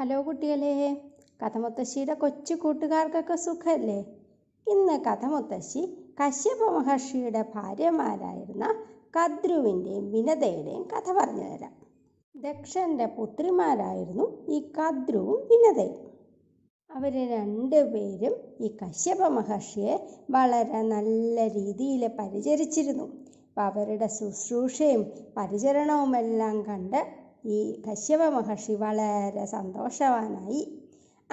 hello കുട്ടികളെ കഥമുത്തശ്ശിയുടെ കൊച്ചു കൂട്ടുകാർക്കൊക്കെ സുഖമല്ലേ ഇന്ന് കഥമുത്തശ്ശി കശ്യപ മഹർഷിയുടെ ഭാര്യമാരായിരുന്ന കദ്രുവിൻ്റെയും വിനതയുടെയും കഥ പറഞ്ഞു തരാം ദക്ഷൻ്റെ പുത്രിമാരായിരുന്നു ഈ കദ്രുവും വിനതയും അവർ രണ്ടുപേരും ഈ കശ്യപ മഹർഷിയെ വളരെ നല്ല രീതിയിൽ പരിചരിച്ചിരുന്നു അവരുടെ ശുശ്രൂഷയും പരിചരണവുമെല്ലാം കണ്ട് ഈ കശ്യപ മഹർഷി വളരെ സന്തോഷവാനായി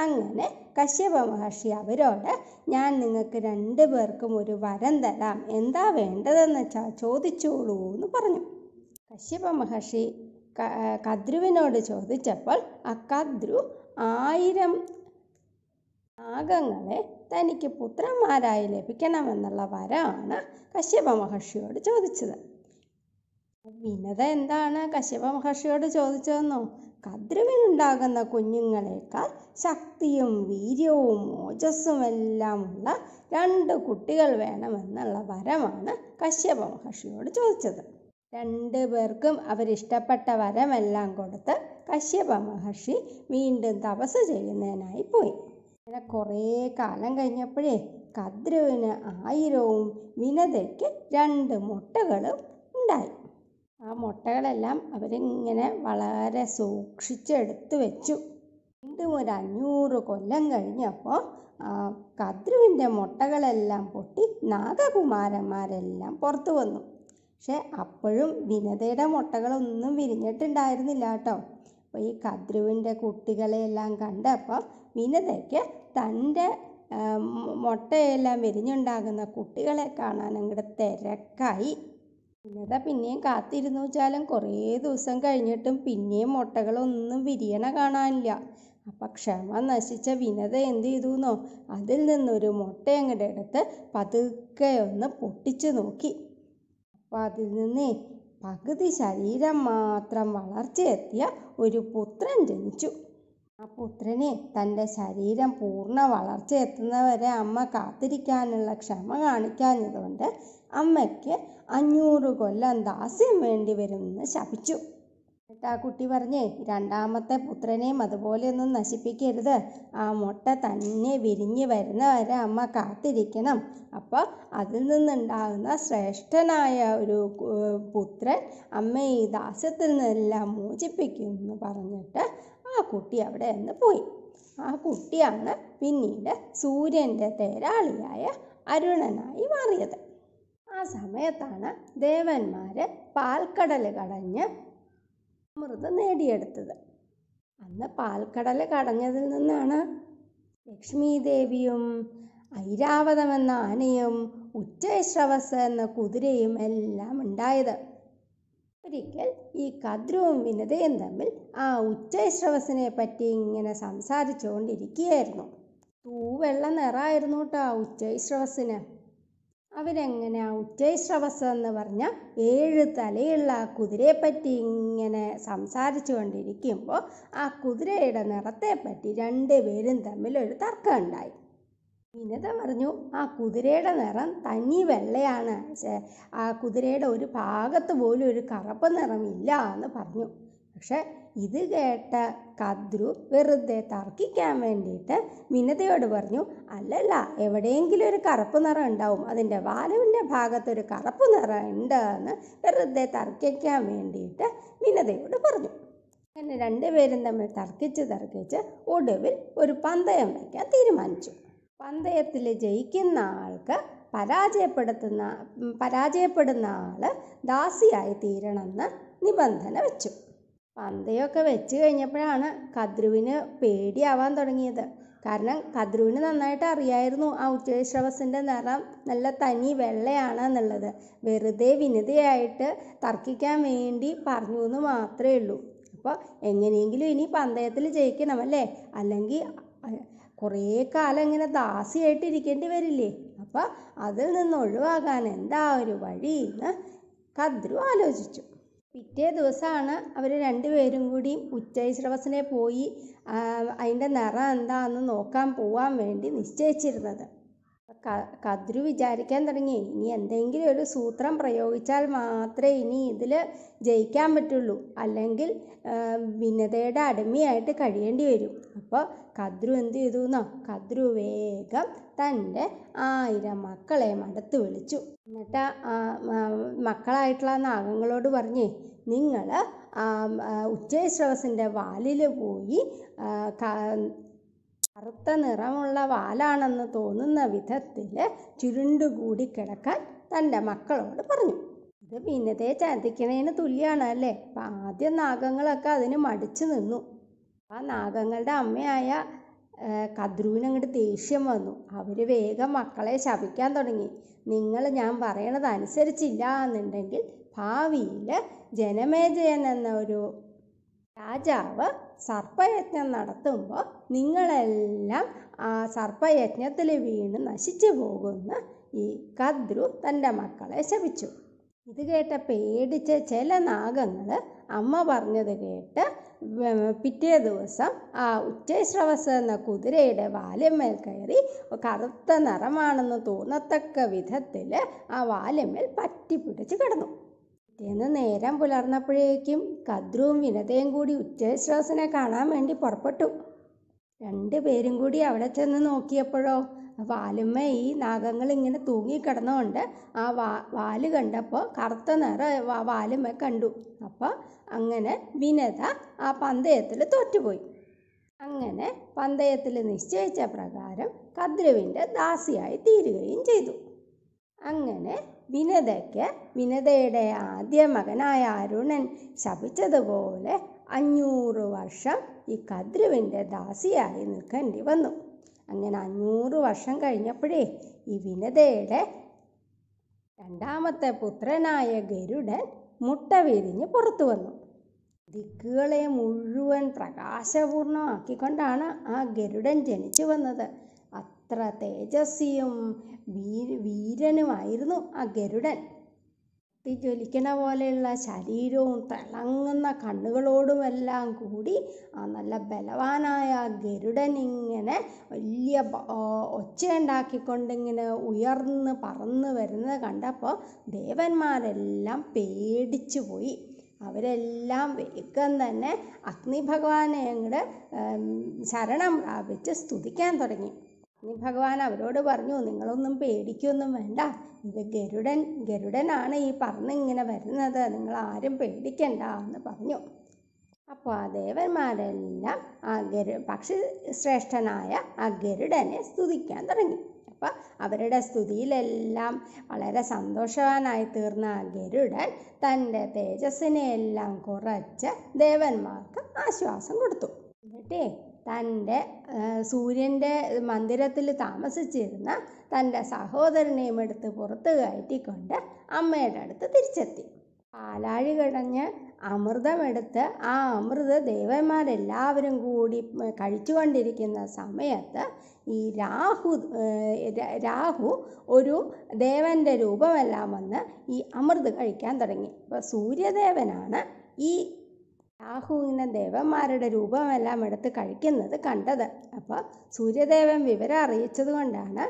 അങ്ങനെ കശ്യപ മഹർഷി അവരോട് ഞാൻ നിങ്ങൾക്ക് രണ്ടു പേർക്കും ഒരു വരം തരാം എന്താ വേണ്ടതെന്ന് വെച്ചാൽ ചോദിച്ചോളൂ എന്ന് പറഞ്ഞു കശ്യപ മഹർഷി കദ്രുവിനോട് ചോദിച്ചപ്പോൾ ആ കദ്രു ആയിരം നാഗങ്ങളെ തനിക്ക് പുത്രന്മാരായി ലഭിക്കണമെന്നുള്ള വരമാണ് കശ്യപ മഹർഷിയോട് ചോദിച്ചത് വിനത എന്താണ് കശ്യപ മഹർഷിയോട് ചോദിച്ചതെന്നോ കദ്രവിനുണ്ടാകുന്ന കുഞ്ഞുങ്ങളെക്കാൾ ശക്തിയും വീര്യവും ഓജസ്സുമെല്ലാം ഉള്ള രണ്ട് കുട്ടികൾ വേണമെന്നുള്ള വരമാണ് കശ്യപ മഹർഷിയോട് ചോദിച്ചത് രണ്ടു പേർക്കും അവരിഷ്ടപ്പെട്ട വരമെല്ലാം കൊടുത്ത് കശ്യപ മഹർഷി വീണ്ടും തപസ് ചെയ്യുന്നതിനായി പോയി അങ്ങനെ കുറേ കാലം കഴിഞ്ഞപ്പോഴേ കദ്രുവിന് ആയിരവും വിനതയ്ക്ക് രണ്ട് മുട്ടകളും ഉണ്ടായി ആ മുട്ടകളെല്ലാം അവരിങ്ങനെ വളരെ സൂക്ഷിച്ചെടുത്ത് വെച്ചു വീണ്ടും ഒരു അഞ്ഞൂറ് കൊല്ലം കഴിഞ്ഞപ്പോൾ കദ്രുവിൻ്റെ മുട്ടകളെല്ലാം പൊട്ടി നാഗകുമാരന്മാരെല്ലാം പുറത്തു വന്നു പക്ഷെ അപ്പോഴും വിനതയുടെ മുട്ടകളൊന്നും വിരിഞ്ഞിട്ടുണ്ടായിരുന്നില്ല കേട്ടോ അപ്പോൾ ഈ കദ്രുവിൻ്റെ കുട്ടികളെയെല്ലാം കണ്ടപ്പോൾ വിനതയ്ക്ക് തൻ്റെ മുട്ടയെല്ലാം വിരിഞ്ഞുണ്ടാകുന്ന കുട്ടികളെ കാണാൻ അങ്ങോട്ട് തിരക്കായി എന്നതാ പിന്നെയും കാത്തിരുന്നു വെച്ചാലും കുറേ ദിവസം കഴിഞ്ഞിട്ടും പിന്നെയും മുട്ടകളൊന്നും വിരിയണ കാണാനില്ല അപ്പം ക്ഷമ നശിച്ച വിനത എന്ത് എന്നോ അതിൽ നിന്നൊരു മുട്ട അങ്ങോട്ട് എടുത്ത് പതുക്കെ ഒന്ന് പൊട്ടിച്ചു നോക്കി അപ്പം അതിൽ നിന്നേ പകുതി ശരീരം മാത്രം വളർച്ചയെത്തിയ ഒരു പുത്രൻ ജനിച്ചു ആ പുത്രനെ തൻ്റെ ശരീരം പൂർണ്ണ വളർച്ച എത്തുന്നവരെ അമ്മ കാത്തിരിക്കാനുള്ള ക്ഷമ കാണിക്കാഞ്ഞതുകൊണ്ട് അമ്മയ്ക്ക് അഞ്ഞൂറ് കൊല്ലം ദാസ്യം വേണ്ടി വരുമെന്ന് ശപിച്ചു എന്നിട്ട് ആ കുട്ടി പറഞ്ഞേ രണ്ടാമത്തെ പുത്രനെയും അതുപോലെ ഒന്നും നശിപ്പിക്കരുത് ആ മുട്ട തന്നെ വിരിഞ്ഞ് വരുന്ന വരെ അമ്മ കാത്തിരിക്കണം അപ്പോൾ അതിൽ നിന്നുണ്ടാകുന്ന ശ്രേഷ്ഠനായ ഒരു പുത്രൻ അമ്മ ഈ ദാസ്യത്തിൽ നിന്നെല്ലാം മോചിപ്പിക്കുമെന്ന് പറഞ്ഞിട്ട് ആ കുട്ടി അവിടെ നിന്ന് പോയി ആ കുട്ടിയാണ് പിന്നീട് സൂര്യൻ്റെ തേരാളിയായ അരുണനായി മാറിയത് സമയത്താണ് ദേവന്മാർ പാൽക്കടൽ കടഞ്ഞ് അമൃത് നേടിയെടുത്തത് അന്ന് പാൽക്കടൽ കടഞ്ഞതിൽ നിന്നാണ് ലക്ഷ്മി ദേവിയും ഐരാവതം എന്ന ആനയും ഉച്ചശ്രവസ് എന്ന കുതിരയും എല്ലാം ഉണ്ടായത് ഒരിക്കൽ ഈ കദ്രുവും വിനതയും തമ്മിൽ ആ ഉച്ചശ്രവസിനെ പറ്റി ഇങ്ങനെ സംസാരിച്ചുകൊണ്ടിരിക്കുകയായിരുന്നു തൂവെള്ള നിറായിരുന്നു കേട്ടോ ഉച്ചശ്രവസിന് അവരെങ്ങനെ ഉച്ചൈശ്രവസ് എന്ന് പറഞ്ഞ ഏഴ് തലയുള്ള ആ കുതിരയെപ്പറ്റി ഇങ്ങനെ സംസാരിച്ചു കൊണ്ടിരിക്കുമ്പോൾ ആ കുതിരയുടെ നിറത്തെപ്പറ്റി രണ്ടുപേരും തമ്മിൽ ഒരു തർക്കം ഉണ്ടായി വിനത പറഞ്ഞു ആ കുതിരയുടെ നിറം തനി വെള്ളയാണ് ആ കുതിരയുടെ ഒരു ഭാഗത്ത് പോലും ഒരു കറുപ്പ് നിറമില്ല എന്ന് പറഞ്ഞു പക്ഷെ ഇത് കേട്ട കദ്രു വെറുതെ തർക്കിക്കാൻ വേണ്ടിയിട്ട് വിനതയോട് പറഞ്ഞു അല്ലല്ല എവിടെയെങ്കിലും ഒരു കറുപ്പ് നിറം ഉണ്ടാവും അതിൻ്റെ വാലുവിൻ്റെ ഭാഗത്തൊരു കറുപ്പ് നിറം ഉണ്ട് എന്ന് വെറുതെ തർക്കിക്കാൻ വേണ്ടിയിട്ട് വിനതയോട് പറഞ്ഞു അങ്ങനെ രണ്ടുപേരും തമ്മിൽ തർക്കിച്ച് തർക്കിച്ച് ഒടുവിൽ ഒരു പന്തയം വയ്ക്കാൻ തീരുമാനിച്ചു പന്തയത്തിൽ ജയിക്കുന്ന ആൾക്ക് പരാജയപ്പെടുത്തുന്ന പരാജയപ്പെടുന്ന ആൾ ദാസിയായി തീരണമെന്ന് നിബന്ധന വെച്ചു പന്തയൊക്കെ വെച്ച് കഴിഞ്ഞപ്പോഴാണ് കദ്രുവിന് പേടിയാവാൻ തുടങ്ങിയത് കാരണം കദ്രുവിന് നന്നായിട്ട് അറിയായിരുന്നു ആ ഉച്ചേശ്രവസിൻ്റെ നിറം നല്ല തനി വെള്ളയാണ് എന്നുള്ളത് വെറുതെ വിനതയായിട്ട് തർക്കിക്കാൻ വേണ്ടി പറഞ്ഞു എന്ന് മാത്രമേ ഉള്ളൂ അപ്പോൾ എങ്ങനെയെങ്കിലും ഇനി പന്തയത്തിൽ ജയിക്കണം അല്ലേ അല്ലെങ്കിൽ കുറേ കാലം ഇങ്ങനെ ദാസിയായിട്ട് ഇരിക്കേണ്ടി വരില്ലേ അപ്പോൾ അതിൽ നിന്ന് ഒഴിവാകാൻ എന്താ ഒരു വഴി എന്ന് കദ്രു ആലോചിച്ചു പിറ്റേ ദിവസമാണ് അവർ രണ്ടുപേരും കൂടി ഉച്ചൈശ്രവസിനെ പോയി അതിൻ്റെ നിറം എന്താണെന്ന് നോക്കാൻ പോവാൻ വേണ്ടി നിശ്ചയിച്ചിരുന്നത് കദ്രു വിചാരിക്കാൻ തുടങ്ങി ഇനി എന്തെങ്കിലും ഒരു സൂത്രം പ്രയോഗിച്ചാൽ മാത്രമേ ഇനി ഇതിൽ ജയിക്കാൻ പറ്റുള്ളൂ അല്ലെങ്കിൽ ഭിന്നതയുടെ അടിമയായിട്ട് കഴിയേണ്ടി വരും അപ്പോൾ കദ്രു എന്ത് ചെയ്തു എന്നോ കദ്രു വേഗം തൻ്റെ ആയിരം മക്കളെ മടത്ത് വിളിച്ചു എന്നിട്ട് മക്കളായിട്ടുള്ള നാഗങ്ങളോട് പറഞ്ഞേ നിങ്ങൾ ഉച്ചയശ്രവസിൻ്റെ വാലിൽ പോയി കറുത്ത നിറമുള്ള വാലാണെന്ന് തോന്നുന്ന വിധത്തിൽ ചുരുണ്ടുകൂടി കിടക്കാൻ തൻ്റെ മക്കളോട് പറഞ്ഞു ഇത് പിന്നത്തെ ചതിക്കുന്നതിന് തുല്യാണ് അല്ലേ അപ്പം ആദ്യം നാഗങ്ങളൊക്കെ അതിന് മടിച്ചു നിന്നു ആ നാഗങ്ങളുടെ അമ്മയായ കദ്രുവിന് അങ്ങോട്ട് ദേഷ്യം വന്നു അവർ വേഗം മക്കളെ ശപിക്കാൻ തുടങ്ങി നിങ്ങൾ ഞാൻ പറയണത് അനുസരിച്ചില്ല എന്നുണ്ടെങ്കിൽ ഭാവിയിൽ ജനമേജയൻ എന്ന ഒരു രാജാവ് സർപ്പയജ്ഞം നടത്തുമ്പോൾ നിങ്ങളെല്ലാം ആ സർപ്പയജ്ഞത്തിൽ വീണ് നശിച്ചു പോകുന്ന ഈ കദ്രു തൻ്റെ മക്കളെ ശപിച്ചു ഇത് കേട്ട പേടിച്ച ചില നാഗങ്ങൾ അമ്മ പറഞ്ഞത് കേട്ട് പിറ്റേ ദിവസം ആ ഉച്ചശ്രവസ് എന്ന കുതിരയുടെ വാലമ്മേൽ കയറി കറുത്ത നിറമാണെന്ന് തോന്നത്തക്ക വിധത്തിൽ ആ പറ്റി പറ്റിപ്പിടിച്ച് കിടന്നു പിറ്റേന്ന് നേരം പുലർന്നപ്പോഴേക്കും കദ്രുവും വിനതയും കൂടി ഉച്ചശ്വാസനെ കാണാൻ വേണ്ടി പുറപ്പെട്ടു രണ്ടു പേരും കൂടി അവിടെ ചെന്ന് നോക്കിയപ്പോഴോ വാലുമ്മ ഈ നാഗങ്ങൾ ഇങ്ങനെ തൂങ്ങിക്കിടന്നുകൊണ്ട് ആ വാ വാല് കണ്ടപ്പോൾ കറുത്ത നിറം വാലുമ്മ കണ്ടു അപ്പോൾ അങ്ങനെ വിനത ആ പന്തയത്തിൽ തോറ്റുപോയി അങ്ങനെ പന്തയത്തിൽ നിശ്ചയിച്ച പ്രകാരം കദ്രുവിൻ്റെ ദാസിയായി തീരുകയും ചെയ്തു അങ്ങനെ വിനതയ്ക്ക് വിനതയുടെ ആദ്യ മകനായ അരുണൻ ശപിച്ചതുപോലെ അഞ്ഞൂറ് വർഷം ഈ കദ്രുവിൻ്റെ ദാസിയായി നിൽക്കേണ്ടി വന്നു അങ്ങനെ അഞ്ഞൂറ് വർഷം കഴിഞ്ഞപ്പോഴേ ഈ വിനതയുടെ രണ്ടാമത്തെ പുത്രനായ ഗരുഡൻ മുട്ട വിരിഞ്ഞ് പുറത്തു വന്നു ദിക്കുകളെ മുഴുവൻ പ്രകാശപൂർണമാക്കിക്കൊണ്ടാണ് ആ ഗരുഡൻ ജനിച്ചു വന്നത് അത്ര തേജസ്വിയും വീരനുമായിരുന്നു ആ ഗരുഡൻ ജ്വലിക്കണ പോലെയുള്ള ശരീരവും തിളങ്ങുന്ന കണ്ണുകളോടുമെല്ലാം കൂടി ആ നല്ല ബലവാനായ ഗരുഡൻ ഇങ്ങനെ വലിയ ഒച്ചയുണ്ടാക്കിക്കൊണ്ട് ഇങ്ങനെ ഉയർന്ന് പറന്ന് വരുന്നത് കണ്ടപ്പോൾ ദേവന്മാരെല്ലാം പേടിച്ചു പോയി അവരെല്ലാം വേഗം തന്നെ അഗ്നിഭഗവാനെ അങ്ങോട്ട് ശരണം പ്രാപിച്ച് സ്തുതിക്കാൻ തുടങ്ങി ഇനി ഭഗവാൻ അവരോട് പറഞ്ഞു നിങ്ങളൊന്നും പേടിക്കൊന്നും വേണ്ട ഇത് ഗരുഡൻ ഗരുഡനാണ് ഈ പറഞ്ഞിങ്ങനെ വരുന്നത് നിങ്ങൾ ആരും പേടിക്കണ്ട എന്ന് പറഞ്ഞു അപ്പോൾ ആ ദേവന്മാരെല്ലാം ആ ഗരു പക്ഷി ശ്രേഷ്ഠനായ ആ ഗരുഡനെ സ്തുതിക്കാൻ തുടങ്ങി അപ്പോൾ അവരുടെ സ്തുതിയിലെല്ലാം വളരെ സന്തോഷവാനായി തീർന്ന ആ ഗരുഡൻ തൻ്റെ തേജസ്സിനെയെല്ലാം എല്ലാം കുറച്ച് ദേവന്മാർക്ക് ആശ്വാസം കൊടുത്തു എന്നിട്ടേ തൻ്റെ സൂര്യൻ്റെ മന്ദിരത്തിൽ താമസിച്ചിരുന്ന തൻ്റെ സഹോദരനെയും എടുത്ത് പുറത്ത് കയറ്റിക്കൊണ്ട് അമ്മയുടെ അടുത്ത് തിരിച്ചെത്തി പാലാഴി കടഞ്ഞ് അമൃതമെടുത്ത് ആ അമൃത ദേവന്മാരെല്ലാവരും കൂടി കഴിച്ചുകൊണ്ടിരിക്കുന്ന സമയത്ത് ഈ രാഹു രാഹു ഒരു ദേവൻ്റെ രൂപമെല്ലാം വന്ന് ഈ അമൃത് കഴിക്കാൻ തുടങ്ങി അപ്പോൾ സൂര്യദേവനാണ് ഈ രാഹുവിനെ ദേവന്മാരുടെ രൂപമെല്ലാം എടുത്ത് കഴിക്കുന്നത് കണ്ടത് അപ്പോൾ സൂര്യദേവൻ വിവരം അറിയിച്ചതുകൊണ്ടാണ്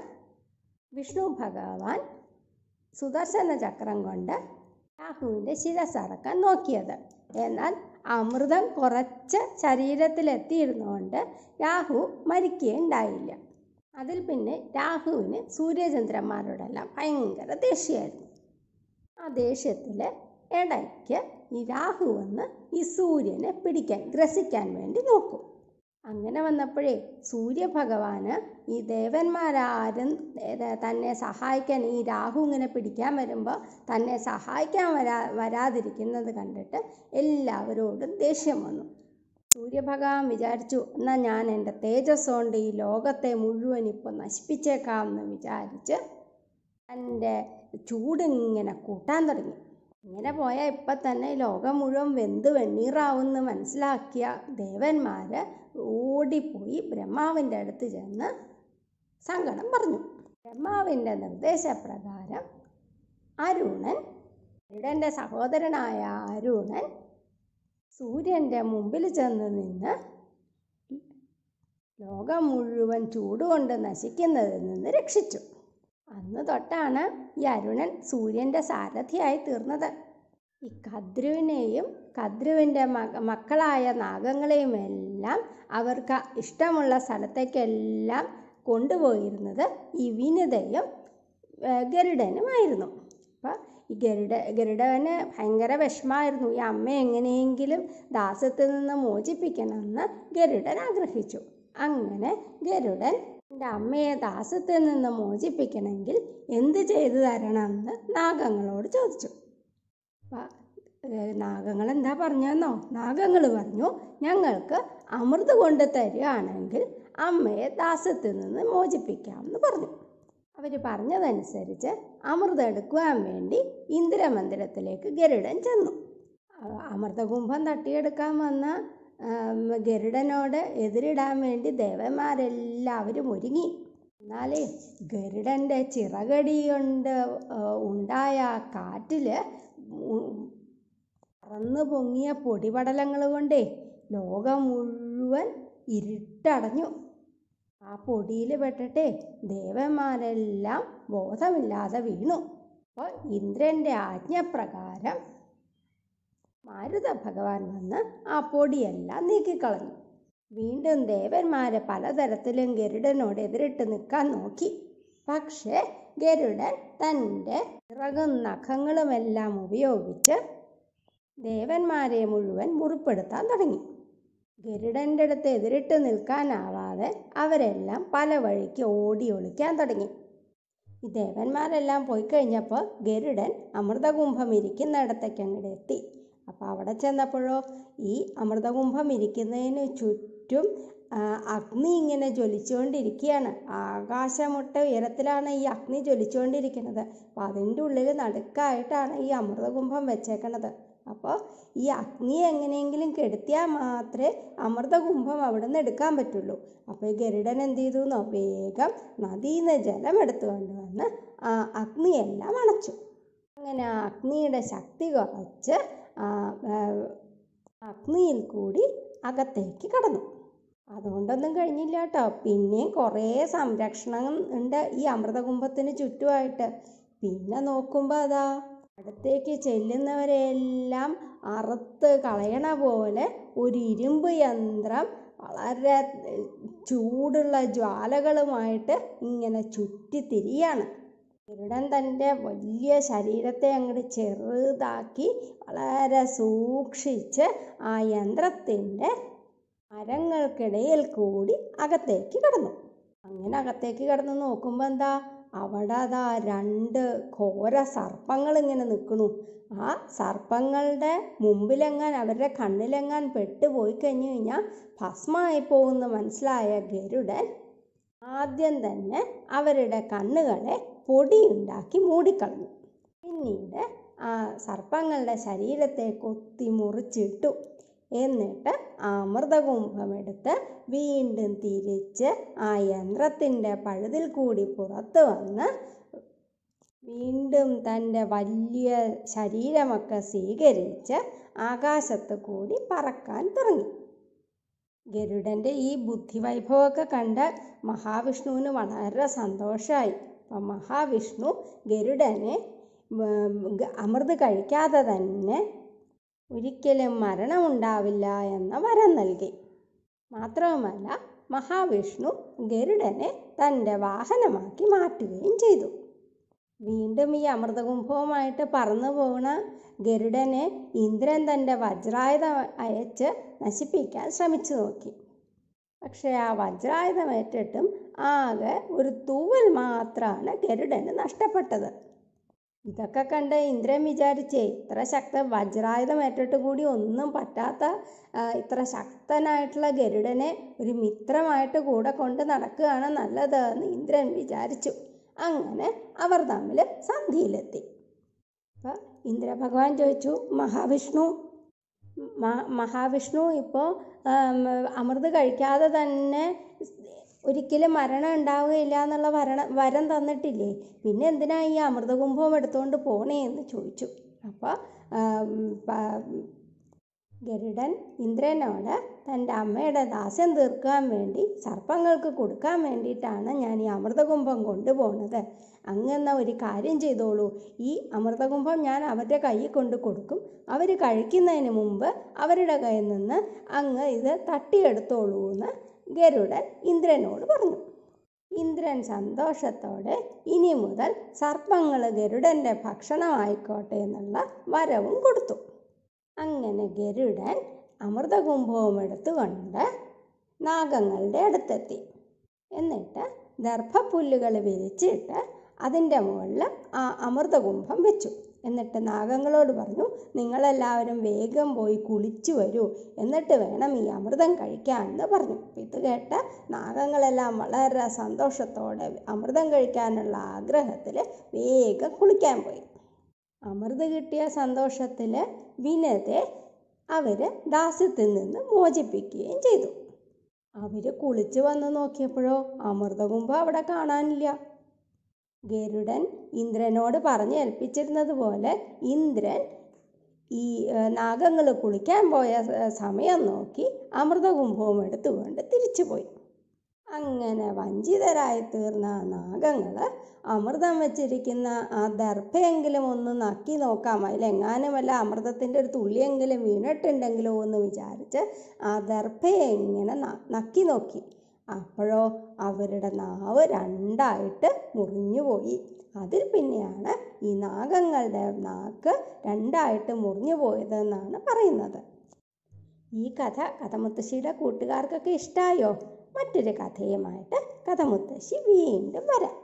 വിഷ്ണു ഭഗവാൻ സുദർശന ചക്രം കൊണ്ട് രാഹുവിൻ്റെ ശിരസറക്കാൻ നോക്കിയത് എന്നാൽ അമൃതം കുറച്ച് ശരീരത്തിലെത്തിയിരുന്നുകൊണ്ട് രാഹു മരിക്കുകയുണ്ടായില്ല അതിൽ പിന്നെ രാഹുവിന് സൂര്യചന്ദ്രന്മാരോടെല്ലാം ഭയങ്കര ദേഷ്യമായിരുന്നു ആ ദേഷ്യത്തിൽ ഇടയ്ക്ക് ഈ രാഹു വന്ന് ഈ സൂര്യനെ പിടിക്കാൻ ഗ്രസിക്കാൻ വേണ്ടി നോക്കും അങ്ങനെ വന്നപ്പോഴേ സൂര്യഭഗവാന് ഈ ദേവന്മാരാരും തന്നെ സഹായിക്കാൻ ഈ രാഹു ഇങ്ങനെ പിടിക്കാൻ വരുമ്പോൾ തന്നെ സഹായിക്കാൻ വരാ വരാതിരിക്കുന്നത് കണ്ടിട്ട് എല്ലാവരോടും ദേഷ്യം വന്നു സൂര്യഭഗവാൻ വിചാരിച്ചു എന്നാൽ ഞാൻ എൻ്റെ തേജസ് കൊണ്ട് ഈ ലോകത്തെ മുഴുവൻ ഇപ്പോൾ നശിപ്പിച്ചേക്കാം എന്ന് വിചാരിച്ച് എൻ്റെ ചൂടിങ്ങനെ കൂട്ടാൻ തുടങ്ങി ഇങ്ങനെ പോയാൽ ഇപ്പം തന്നെ ലോകം മുഴുവൻ വെന്ത് വെണ്ണീറാവുമെന്ന് മനസ്സിലാക്കിയ ദേവന്മാർ ഓടിപ്പോയി ബ്രഹ്മാവിൻ്റെ അടുത്ത് ചെന്ന് സങ്കടം പറഞ്ഞു ബ്രഹ്മാവിൻ്റെ നിർദ്ദേശപ്രകാരം അരുണൻ ഗരുഡൻ്റെ സഹോദരനായ അരുണൻ സൂര്യൻ്റെ മുമ്പിൽ ചെന്ന് നിന്ന് ലോകം മുഴുവൻ ചൂടുകൊണ്ട് നശിക്കുന്നതിൽ നിന്ന് രക്ഷിച്ചു അന്ന് തൊട്ടാണ് ഈ അരുണൻ സൂര്യൻ്റെ സാരഥിയായി തീർന്നത് ഈ കദ്രുവിനെയും കദ്രുവിൻ്റെ മക്കളായ നാഗങ്ങളെയും എല്ലാം അവർക്ക് ഇഷ്ടമുള്ള സ്ഥലത്തേക്കെല്ലാം കൊണ്ടുപോയിരുന്നത് ഈ വിനിതയും ഗരുഡനുമായിരുന്നു അപ്പോൾ ഈ ഗരുഡ ഗരുഡവന് ഭയങ്കര വിഷമമായിരുന്നു ഈ അമ്മ എങ്ങനെയെങ്കിലും ദാസത്തിൽ നിന്ന് മോചിപ്പിക്കണമെന്ന് ഗരുഡൻ ആഗ്രഹിച്ചു അങ്ങനെ ഗരുഡൻ എൻ്റെ അമ്മയെ ദാസത്തിൽ നിന്ന് മോചിപ്പിക്കണമെങ്കിൽ എന്ത് ചെയ്തു തരണമെന്ന് നാഗങ്ങളോട് ചോദിച്ചു നാഗങ്ങൾ എന്താ പറഞ്ഞെന്നോ നാഗങ്ങൾ പറഞ്ഞു ഞങ്ങൾക്ക് അമൃത് കൊണ്ട് തരികയാണെങ്കിൽ അമ്മയെ ദാസത്തിൽ നിന്ന് മോചിപ്പിക്കാമെന്ന് പറഞ്ഞു അവർ പറഞ്ഞതനുസരിച്ച് അമൃതം എടുക്കുവാൻ വേണ്ടി ഇന്ദിരമന്ദിരത്തിലേക്ക് ഗരുഡൻ ചെന്നു അമൃതകുംഭം തട്ടിയെടുക്കാൻ വന്ന ഗരുഡനോട് എതിരിടാൻ വേണ്ടി ദേവന്മാരെല്ലാവരും ഒരുങ്ങി എന്നാലേ ഗരുഡൻ്റെ ചിറകടി കൊണ്ട് ഉണ്ടായ കാറ്റിൽ പറന്നു പൊങ്ങിയ പൊടിപടലങ്ങൾ കൊണ്ടേ ലോകം മുഴുവൻ ഇരുട്ടടഞ്ഞു ആ പൊടിയിൽ പെട്ടിട്ടേ ദേവന്മാരെല്ലാം ബോധമില്ലാതെ വീണു അപ്പോൾ ഇന്ദ്രൻ്റെ ആജ്ഞപ്രകാരം മാരുത ഭഗവാൻ വന്ന് ആ പൊടിയെല്ലാം നീക്കിക്കളഞ്ഞു വീണ്ടും ദേവന്മാരെ പലതരത്തിലും ഗരുഡനോട് എതിരിട്ട് നിൽക്കാൻ നോക്കി പക്ഷേ ഗരുഡൻ തൻ്റെ ഇറകും നഖങ്ങളുമെല്ലാം ഉപയോഗിച്ച് ദേവന്മാരെ മുഴുവൻ മുറിപ്പെടുത്താൻ തുടങ്ങി ഗരുഡൻ്റെ അടുത്ത് എതിരിട്ട് നിൽക്കാനാവാതെ അവരെല്ലാം പല വഴിക്ക് ഓടി ഒളിക്കാൻ തുടങ്ങി ഈ ദേവന്മാരെല്ലാം പോയി കഴിഞ്ഞപ്പോൾ ഗരുഡൻ അമൃതകുംഭം അങ്ങോട്ട് എത്തി അപ്പോൾ അവിടെ ചെന്നപ്പോഴോ ഈ അമൃതകുംഭം ഇരിക്കുന്നതിന് ചുറ്റും അഗ്നി ഇങ്ങനെ ജ്വലിച്ചുകൊണ്ടിരിക്കുകയാണ് ആകാശമുട്ട ഉയരത്തിലാണ് ഈ അഗ്നി ജ്വലിച്ചുകൊണ്ടിരിക്കുന്നത് അപ്പോൾ അതിൻ്റെ ഉള്ളിൽ നടുക്കായിട്ടാണ് ഈ അമൃതകുംഭം വെച്ചേക്കണത് അപ്പോൾ ഈ അഗ്നി എങ്ങനെയെങ്കിലും കെടുത്തിയാൽ മാത്രമേ അമൃതകുംഭം അവിടെ നിന്ന് എടുക്കാൻ പറ്റുള്ളൂ അപ്പോൾ ഈ ഗരുഡൻ എന്ത് ചെയ്തു എന്നോ വേഗം നദിയിൽ നിന്ന് ജലം എടുത്തുകൊണ്ട് വന്ന് ആ അഗ്നിയെല്ലാം അണച്ചു അങ്ങനെ അഗ്നിയുടെ ശക്തി കുറച്ച് അഗ്നിയിൽ കൂടി അകത്തേക്ക് കടന്നു അതുകൊണ്ടൊന്നും കഴിഞ്ഞില്ല കേട്ടോ പിന്നെയും കുറേ സംരക്ഷണം ഉണ്ട് ഈ അമൃതകുംഭത്തിന് ചുറ്റുമായിട്ട് പിന്നെ നോക്കുമ്പോൾ അതാ അടുത്തേക്ക് ചെല്ലുന്നവരെല്ലാം അറുത്ത് കളയണ പോലെ ഒരു ഇരുമ്പ് യന്ത്രം വളരെ ചൂടുള്ള ജ്വാലകളുമായിട്ട് ഇങ്ങനെ ചുറ്റിത്തിരിയാണ് ഗരുഡൻ തൻ്റെ വലിയ ശരീരത്തെ അങ്ങോട്ട് ചെറുതാക്കി വളരെ സൂക്ഷിച്ച് ആ യന്ത്രത്തിൻ്റെ മരങ്ങൾക്കിടയിൽ കൂടി അകത്തേക്ക് കടന്നു അങ്ങനെ അകത്തേക്ക് കടന്ന് നോക്കുമ്പോൾ എന്താ അവിടെ അതാ രണ്ട് ഘോര സർപ്പങ്ങൾ ഇങ്ങനെ നിൽക്കണു ആ സർപ്പങ്ങളുടെ മുമ്പിലെങ്ങാൻ അവരുടെ കണ്ണിലെങ്ങാൻ പെട്ടുപോയി കഴിഞ്ഞു കഴിഞ്ഞാൽ ഭസ്മമായി പോകുമെന്ന് മനസ്സിലായ ഗരുഡൻ ആദ്യം തന്നെ അവരുടെ കണ്ണുകളെ പൊടിയുണ്ടാക്കി മൂടിക്കളഞ്ഞു പിന്നീട് ആ സർപ്പങ്ങളുടെ ശരീരത്തെ കൊത്തി മുറിച്ചിട്ടു എന്നിട്ട് ആ അമൃതകുംഭമെടുത്ത് വീണ്ടും തിരിച്ച് ആ യന്ത്രത്തിൻ്റെ പഴുതിൽ കൂടി പുറത്ത് വന്ന് വീണ്ടും തൻ്റെ വലിയ ശരീരമൊക്കെ സ്വീകരിച്ച് ആകാശത്ത് കൂടി പറക്കാൻ തുടങ്ങി ഗരുഡൻ്റെ ഈ ബുദ്ധിവൈഭവമൊക്കെ കണ്ട് മഹാവിഷ്ണുവിന് വളരെ സന്തോഷമായി അപ്പം മഹാവിഷ്ണു ഗരുഡനെ അമൃത് കഴിക്കാതെ തന്നെ ഒരിക്കലും മരണമുണ്ടാവില്ല എന്ന വരം നൽകി മാത്രവുമല്ല മഹാവിഷ്ണു ഗരുഡനെ തൻ്റെ വാഹനമാക്കി മാറ്റുകയും ചെയ്തു വീണ്ടും ഈ അമൃതകുംഭവുമായിട്ട് പറന്നു പോകുന്ന ഗരുഡനെ ഇന്ദ്രൻ തൻ്റെ വജ്രായുധം അയച്ച് നശിപ്പിക്കാൻ ശ്രമിച്ചു നോക്കി പക്ഷേ ആ ഏറ്റിട്ടും ആകെ ഒരു തൂവൽ മാത്രമാണ് ഗരുഡന് നഷ്ടപ്പെട്ടത് ഇതൊക്കെ കണ്ട് ഇന്ദ്രൻ വിചാരിച്ചേ ഇത്ര ശക്ത വജ്രായുധമേറ്റിട്ട് കൂടി ഒന്നും പറ്റാത്ത ഇത്ര ശക്തനായിട്ടുള്ള ഗരുഡനെ ഒരു മിത്രമായിട്ട് കൂടെ കൊണ്ട് നടക്കുകയാണ് നല്ലത് എന്ന് ഇന്ദ്രൻ വിചാരിച്ചു അങ്ങനെ അവർ തമ്മിൽ സന്ധിയിലെത്തി അപ്പോൾ ഇന്ദ്രഭഗവാൻ ചോദിച്ചു മഹാവിഷ്ണു മഹാവിഷ്ണു ഇപ്പോൾ അമൃത് കഴിക്കാതെ തന്നെ ഒരിക്കലും മരണം ഉണ്ടാവുകയില്ല എന്നുള്ള വരണ വരം തന്നിട്ടില്ലേ പിന്നെ എന്തിനാണ് ഈ കുംഭം എടുത്തുകൊണ്ട് പോണേ എന്ന് ചോദിച്ചു അപ്പോൾ ഗരുഡൻ ഇന്ദ്രനോട് തൻ്റെ അമ്മയുടെ ദാസ്യം തീർക്കാൻ വേണ്ടി സർപ്പങ്ങൾക്ക് കൊടുക്കാൻ വേണ്ടിയിട്ടാണ് ഞാൻ ഈ അമൃതകുംഭം കൊണ്ടുപോകുന്നത് അങ്ങനെ ഒരു കാര്യം ചെയ്തോളൂ ഈ അമൃതകുംഭം ഞാൻ അവരുടെ കയ്യിൽ കൊണ്ട് കൊടുക്കും അവർ കഴിക്കുന്നതിന് മുമ്പ് അവരുടെ കയ്യിൽ നിന്ന് അങ്ങ് ഇത് തട്ടിയെടുത്തോളൂ എന്ന് ഗരുഡൻ ഇന്ദ്രനോട് പറഞ്ഞു ഇന്ദ്രൻ സന്തോഷത്തോടെ ഇനി മുതൽ സർപ്പങ്ങൾ ഗരുഡൻ്റെ ഭക്ഷണമായിക്കോട്ടെ എന്നുള്ള വരവും കൊടുത്തു അങ്ങനെ ഗരുഡൻ അമൃതകുംഭവും എടുത്തുകൊണ്ട് നാഗങ്ങളുടെ അടുത്തെത്തി എന്നിട്ട് ദർഭപ്പുല്ലുകൾ വിരിച്ചിട്ട് അതിൻ്റെ മുകളിൽ ആ അമൃതകുംഭം വെച്ചു എന്നിട്ട് നാഗങ്ങളോട് പറഞ്ഞു നിങ്ങളെല്ലാവരും വേഗം പോയി കുളിച്ചു വരൂ എന്നിട്ട് വേണം ഈ അമൃതം കഴിക്കാമെന്ന് പറഞ്ഞു ഇത് കേട്ട നാഗങ്ങളെല്ലാം വളരെ സന്തോഷത്തോടെ അമൃതം കഴിക്കാനുള്ള ആഗ്രഹത്തിൽ വേഗം കുളിക്കാൻ പോയി അമൃത് കിട്ടിയ സന്തോഷത്തിൽ വിനതെ അവർ ദാസ്യത്തിൽ നിന്ന് മോചിപ്പിക്കുകയും ചെയ്തു അവർ കുളിച്ച് വന്ന് നോക്കിയപ്പോഴോ അമൃതകുംഭ അവിടെ കാണാനില്ല ഗരുഡൻ ഇന്ദ്രനോട് പറഞ്ഞ് ഏൽപ്പിച്ചിരുന്നത് പോലെ ഇന്ദ്രൻ ഈ നാഗങ്ങൾ കുളിക്കാൻ പോയ സമയം നോക്കി അമൃതകുംഭവും എടുത്തുകൊണ്ട് തിരിച്ചുപോയി അങ്ങനെ വഞ്ചിതരായി തീർന്ന നാഗങ്ങൾ അമൃതം വെച്ചിരിക്കുന്ന ആ ദർഭയെങ്കിലും ഒന്ന് നക്കി നോക്കാം അതിലെങ്ങാനും വല്ല അമൃതത്തിൻ്റെ ഒരു തുള്ളിയെങ്കിലും വീണിട്ടുണ്ടെങ്കിലോ എന്ന് വിചാരിച്ച് ആ ദർഭയെ ഇങ്ങനെ നക്കി നോക്കി അപ്പോഴോ അവരുടെ നാവ് രണ്ടായിട്ട് മുറിഞ്ഞുപോയി അതിൽ പിന്നെയാണ് ഈ നാഗങ്ങളുടെ നാക്ക് രണ്ടായിട്ട് മുറിഞ്ഞു പോയതെന്നാണ് പറയുന്നത് ഈ കഥ കഥമുത്തശ്ശിയുടെ കൂട്ടുകാർക്കൊക്കെ ഇഷ്ടമായോ മറ്റൊരു കഥയുമായിട്ട് കഥമുത്തശ്ശി വീണ്ടും വരാം